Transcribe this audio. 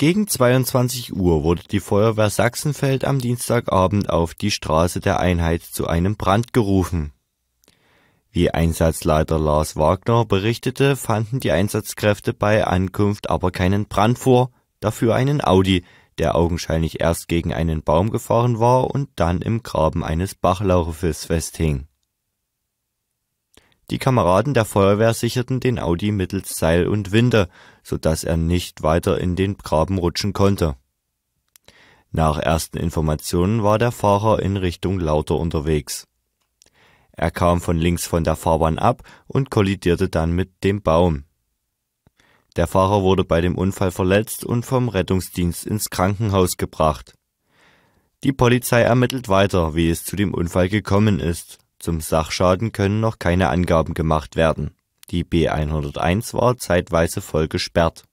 Gegen 22 Uhr wurde die Feuerwehr Sachsenfeld am Dienstagabend auf die Straße der Einheit zu einem Brand gerufen. Wie Einsatzleiter Lars Wagner berichtete, fanden die Einsatzkräfte bei Ankunft aber keinen Brand vor, dafür einen Audi, der augenscheinlich erst gegen einen Baum gefahren war und dann im Graben eines Bachlaufes festhing die Kameraden der Feuerwehr sicherten den Audi mittels Seil und Winde, so dass er nicht weiter in den Graben rutschen konnte. Nach ersten Informationen war der Fahrer in Richtung Lauter unterwegs. Er kam von links von der Fahrbahn ab und kollidierte dann mit dem Baum. Der Fahrer wurde bei dem Unfall verletzt und vom Rettungsdienst ins Krankenhaus gebracht. Die Polizei ermittelt weiter, wie es zu dem Unfall gekommen ist zum Sachschaden können noch keine Angaben gemacht werden. Die B 101 war zeitweise voll gesperrt